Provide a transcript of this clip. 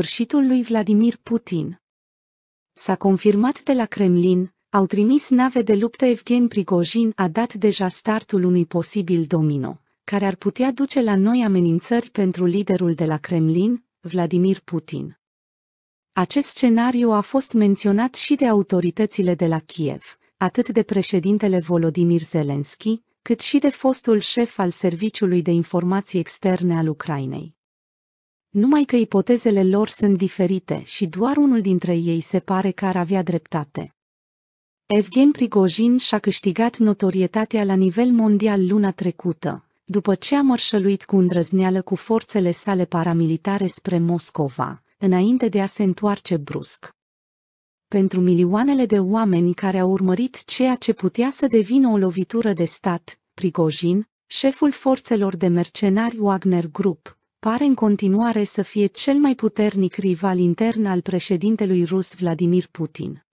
sfârșitul lui Vladimir Putin. S-a confirmat de la Kremlin, au trimis nave de luptă Evgen Prigojin a dat deja startul unui posibil domino, care ar putea duce la noi amenințări pentru liderul de la Kremlin, Vladimir Putin. Acest scenariu a fost menționat și de autoritățile de la Kiev, atât de președintele Volodimir Zelensky, cât și de fostul șef al Serviciului de Informații Externe al Ucrainei numai că ipotezele lor sunt diferite și doar unul dintre ei se pare că ar avea dreptate. Evgen Prigojin și-a câștigat notorietatea la nivel mondial luna trecută, după ce a mărșăluit cu îndrăzneală cu forțele sale paramilitare spre Moscova, înainte de a se întoarce brusc. Pentru milioanele de oameni care au urmărit ceea ce putea să devină o lovitură de stat, Prigojin, șeful forțelor de mercenari Wagner Group, pare în continuare să fie cel mai puternic rival intern al președintelui rus Vladimir Putin.